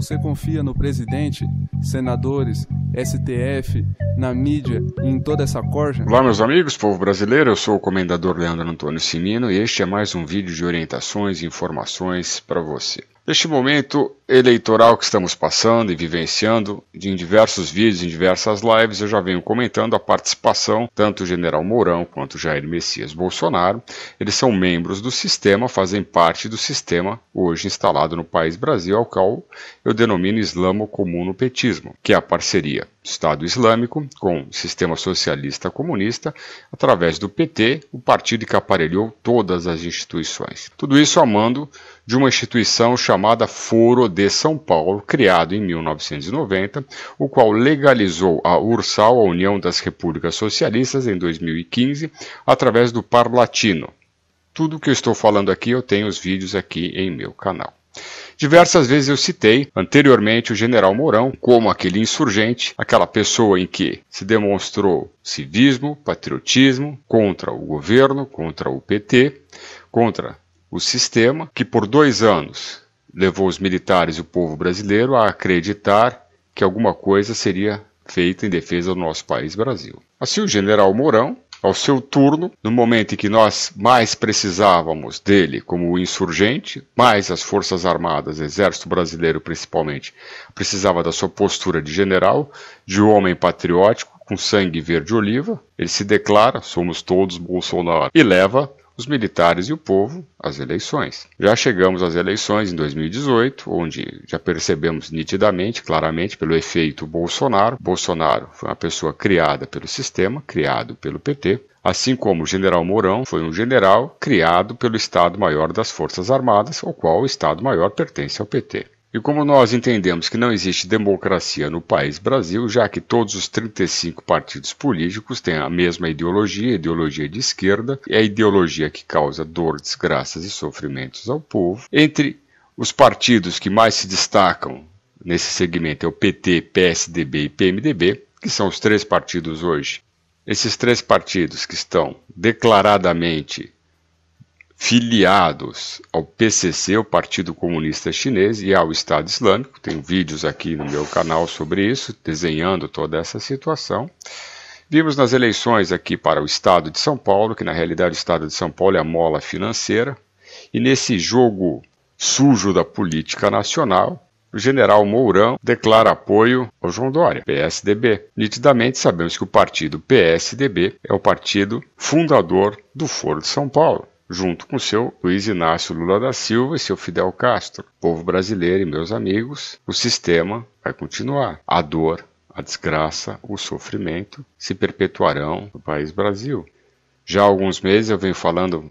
Você confia no presidente, senadores, STF, na mídia e em toda essa corja? Olá, meus amigos, povo brasileiro. Eu sou o comendador Leandro Antônio Simino e este é mais um vídeo de orientações e informações para você. Neste momento, eleitoral que estamos passando e vivenciando, em diversos vídeos, em diversas lives, eu já venho comentando a participação tanto do general Mourão quanto Jair Messias Bolsonaro. Eles são membros do sistema, fazem parte do sistema hoje instalado no país Brasil, ao qual eu denomino islamo-comuno-petismo, que é a parceria do Estado Islâmico com o sistema socialista comunista, através do PT, o partido que aparelhou todas as instituições. Tudo isso amando de uma instituição chamada Foro de de São Paulo, criado em 1990, o qual legalizou a URSAL, a União das Repúblicas Socialistas, em 2015, através do Parlatino. Tudo o que eu estou falando aqui eu tenho os vídeos aqui em meu canal. Diversas vezes eu citei anteriormente o general Mourão como aquele insurgente, aquela pessoa em que se demonstrou civismo, patriotismo contra o governo, contra o PT, contra o sistema, que por dois anos levou os militares e o povo brasileiro a acreditar que alguma coisa seria feita em defesa do nosso país Brasil. Assim, o general Mourão, ao seu turno, no momento em que nós mais precisávamos dele como insurgente, mais as Forças Armadas, Exército Brasileiro principalmente, precisava da sua postura de general, de homem patriótico, com sangue verde oliva, ele se declara: somos todos Bolsonaro, e leva os militares e o povo as eleições. Já chegamos às eleições em 2018, onde já percebemos nitidamente, claramente, pelo efeito Bolsonaro. Bolsonaro foi uma pessoa criada pelo sistema, criado pelo PT, assim como o general Mourão foi um general criado pelo Estado-Maior das Forças Armadas, ao qual o Estado-Maior pertence ao PT. E como nós entendemos que não existe democracia no país Brasil, já que todos os 35 partidos políticos têm a mesma ideologia, a ideologia de esquerda, é a ideologia que causa dor, desgraças e sofrimentos ao povo, entre os partidos que mais se destacam nesse segmento é o PT, PSDB e PMDB, que são os três partidos hoje. Esses três partidos que estão declaradamente filiados ao PCC, o Partido Comunista Chinês, e ao Estado Islâmico. Tenho vídeos aqui no meu canal sobre isso, desenhando toda essa situação. Vimos nas eleições aqui para o Estado de São Paulo, que na realidade o Estado de São Paulo é a mola financeira, e nesse jogo sujo da política nacional, o general Mourão declara apoio ao João Dória, PSDB. Nitidamente sabemos que o partido PSDB é o partido fundador do Foro de São Paulo junto com seu Luiz Inácio Lula da Silva e seu Fidel Castro. Povo brasileiro e meus amigos, o sistema vai continuar. A dor, a desgraça, o sofrimento se perpetuarão no país Brasil. Já há alguns meses eu venho falando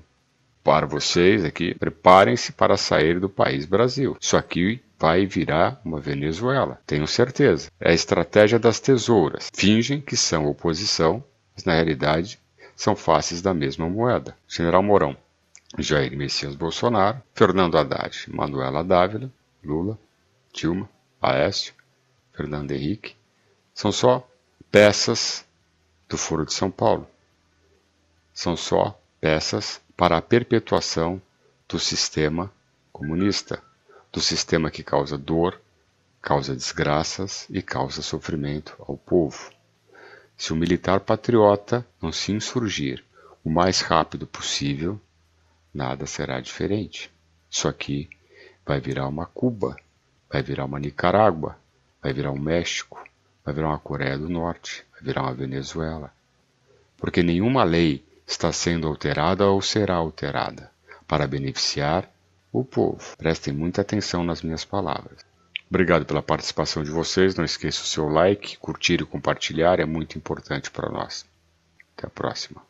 para vocês aqui, preparem-se para sair do país Brasil. Isso aqui vai virar uma Venezuela, tenho certeza. É a estratégia das tesouras. Fingem que são oposição, mas na realidade são faces da mesma moeda. General Mourão. Jair Messias Bolsonaro, Fernando Haddad, Manuela Dávila, Lula, Dilma, Aécio, Fernando Henrique, são só peças do Foro de São Paulo. São só peças para a perpetuação do sistema comunista, do sistema que causa dor, causa desgraças e causa sofrimento ao povo. Se o militar patriota não se insurgir o mais rápido possível, nada será diferente. Isso aqui vai virar uma Cuba, vai virar uma Nicarágua, vai virar um México, vai virar uma Coreia do Norte, vai virar uma Venezuela. Porque nenhuma lei está sendo alterada ou será alterada para beneficiar o povo. Prestem muita atenção nas minhas palavras. Obrigado pela participação de vocês. Não esqueça o seu like, curtir e compartilhar, é muito importante para nós. Até a próxima.